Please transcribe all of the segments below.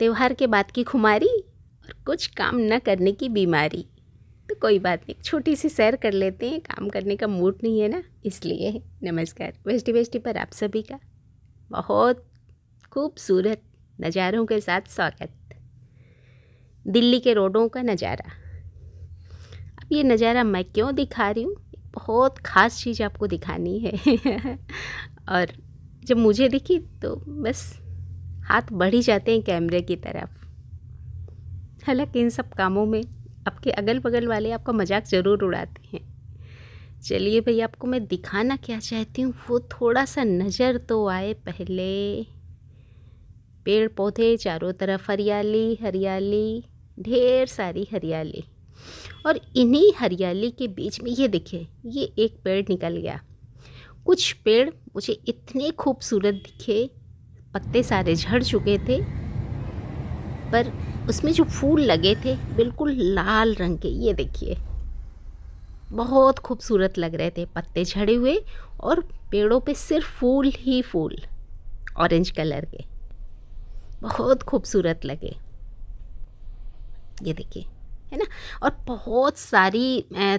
त्यौहार के बाद की खुमारी और कुछ काम न करने की बीमारी तो कोई बात नहीं छोटी सी सैर कर लेते हैं काम करने का मूड नहीं है ना इसलिए नमस्कार वेस्टी वेस्टी पर आप सभी का बहुत खूबसूरत नज़ारों के साथ स्वागत दिल्ली के रोडों का नज़ारा अब ये नज़ारा मैं क्यों दिखा रही हूँ बहुत ख़ास चीज़ आपको दिखानी है और जब मुझे दिखी तो बस हाथ बढ़ ही जाते हैं कैमरे की तरफ हालांकि इन सब कामों में आपके अगल बगल वाले आपका मजाक ज़रूर उड़ाते हैं चलिए भाई आपको मैं दिखाना क्या चाहती हूँ वो थोड़ा सा नज़र तो आए पहले पेड़ पौधे चारों तरफ हरियाली हरियाली ढेर सारी हरियाली और इन्हीं हरियाली के बीच में ये दिखे ये एक पेड़ निकल गया कुछ पेड़ मुझे इतने खूबसूरत दिखे पत्ते सारे झड़ चुके थे पर उसमें जो फूल लगे थे बिल्कुल लाल रंग के ये देखिए बहुत खूबसूरत लग रहे थे पत्ते झड़े हुए और पेड़ों पे सिर्फ फूल ही फूल ऑरेंज कलर के बहुत खूबसूरत लगे ये देखिए है ना और बहुत सारी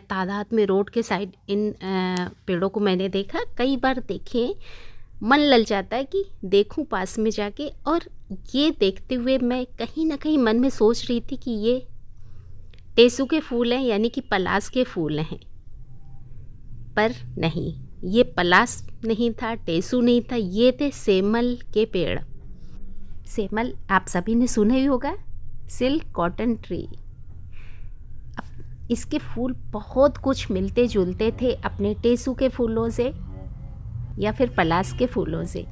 तादाद में रोड के साइड इन पेड़ों को मैंने देखा कई बार देखे मन जाता है कि देखूं पास में जाके और ये देखते हुए मैं कहीं ना कहीं मन में सोच रही थी कि ये टेसु के फूल हैं यानी कि पलास के फूल हैं पर नहीं ये पलास नहीं था टेसु नहीं था ये थे सेमल के पेड़ सेमल आप सभी ने सुना ही होगा सिल्क कॉटन ट्री इसके फूल बहुत कुछ मिलते जुलते थे अपने टेसु के फूलों से या फिर पलास के फूलों से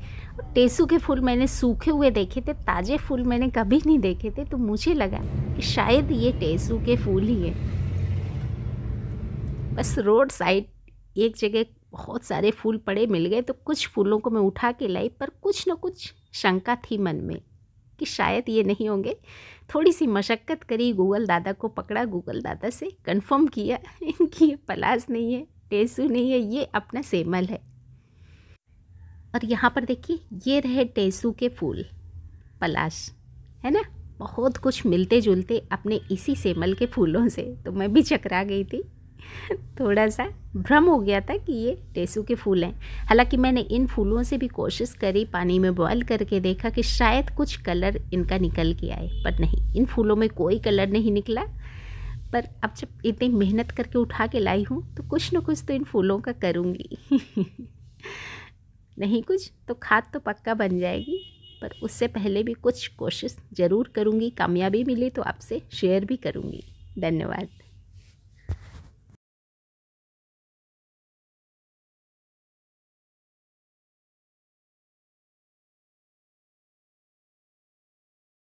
टेसू के फूल मैंने सूखे हुए देखे थे ताज़े फूल मैंने कभी नहीं देखे थे तो मुझे लगा कि शायद ये टेसू के फूल ही है बस रोड साइड एक जगह बहुत सारे फूल पड़े मिल गए तो कुछ फूलों को मैं उठा के लाई पर कुछ न कुछ शंका थी मन में कि शायद ये नहीं होंगे थोड़ी सी मशक्क़त करी गूगल दादा को पकड़ा गूगल दादा से कंफर्म किया इनकी ये पलास नहीं है टेसू नहीं है ये अपना सेमल है और यहाँ पर देखिए ये रहे टेसू के फूल पलाश है ना बहुत कुछ मिलते जुलते अपने इसी सेमल के फूलों से तो मैं भी चकरा गई थी थोड़ा सा भ्रम हो गया था कि ये टेसू के फूल हैं हालांकि मैंने इन फूलों से भी कोशिश करी पानी में बॉयल करके देखा कि शायद कुछ कलर इनका निकल के आए पर नहीं इन फूलों में कोई कलर नहीं निकला पर अब जब इतनी मेहनत करके उठा के लाई हूँ तो कुछ ना कुछ तो इन फूलों का करूँगी नहीं कुछ तो खाद तो पक्का बन जाएगी पर उससे पहले भी कुछ कोशिश ज़रूर करूँगी कामयाबी मिली तो आपसे शेयर भी करूँगी धन्यवाद